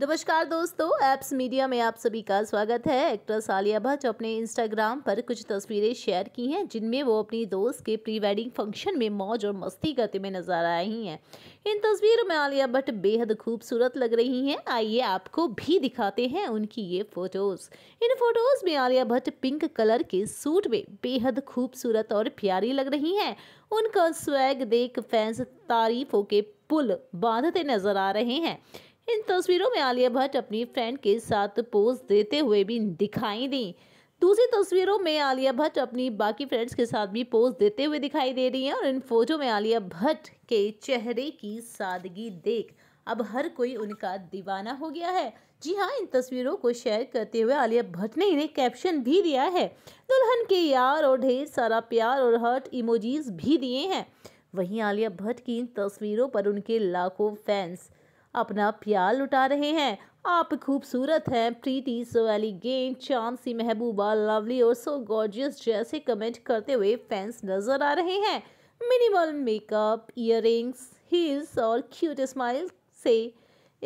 नमस्कार दोस्तों apps media में आप सभी का स्वागत है एक्ट्रेस आलिया भट्ट अपने इंस्टाग्राम पर कुछ तस्वीरें शेयर की हैं जिनमें वो अपनी दोस्त के प्री वेडिंग फंक्शन में मौज और मस्ती करते हुए नजर आ रही हैं इन तस्वीरों में आलिया भट्ट बेहद खूबसूरत लग रही हैं आइए आपको भी दिखाते हैं उनकी ये फोटोज़ इन फोटोज़ में आलिया भट्ट पिंक कलर के सूट में बेहद खूबसूरत और प्यारी लग रही हैं उनका स्वैग देख फैंस तारीफों के पुल बांधते नजर आ रहे हैं इन तस्वीरों में आलिया भट्ट अपनी फ्रेंड के साथ पोज देते हुए भी दिखाई दी दूसरी तस्वीरों में आलिया भट्ट अपनी बाकी फ्रेंड्स के साथ भी पोज देते हुए दिखाई दे रही हैं और इन फोटो में आलिया भट्ट के चेहरे की सादगी देख अब हर कोई उनका दीवाना हो गया है जी हाँ इन तस्वीरों को शेयर करते हुए आलिया भट्ट ने इन्हें कैप्शन भी दिया है दुल्हन के यार और ढेर सारा प्यार और हर्ट इमोजीज भी दिए हैं वहीं आलिया भट्ट की इन तस्वीरों पर उनके लाखों फैंस अपना प्यार लुटा रहे हैं आप खूबसूरत हैं प्रीति सो एलिगेंट चांद सी महबूबा लवली और सो गॉर्जियस जैसे कमेंट करते हुए फैंस नज़र आ रहे हैं मिनिमल मेकअप इयर हील्स और क्यूट स्माइल से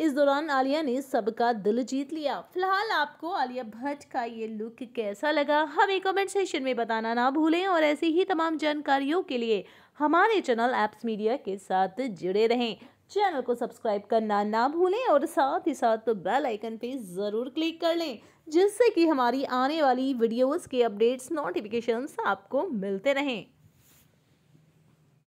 इस दौरान आलिया ने सबका दिल जीत लिया फिलहाल आपको आलिया भट्ट का ये लुक कैसा लगा हमें कमेंट सेशन में बताना ना भूलें और ऐसी ही तमाम जानकारियों के लिए हमारे चैनल एप्स मीडिया के साथ जुड़े रहें चैनल को सब्सक्राइब करना ना भूलें और साथ ही साथ तो बेल आइकन पे ज़रूर क्लिक कर लें जिससे कि हमारी आने वाली वीडियोस के अपडेट्स नोटिफिकेशंस आपको मिलते रहें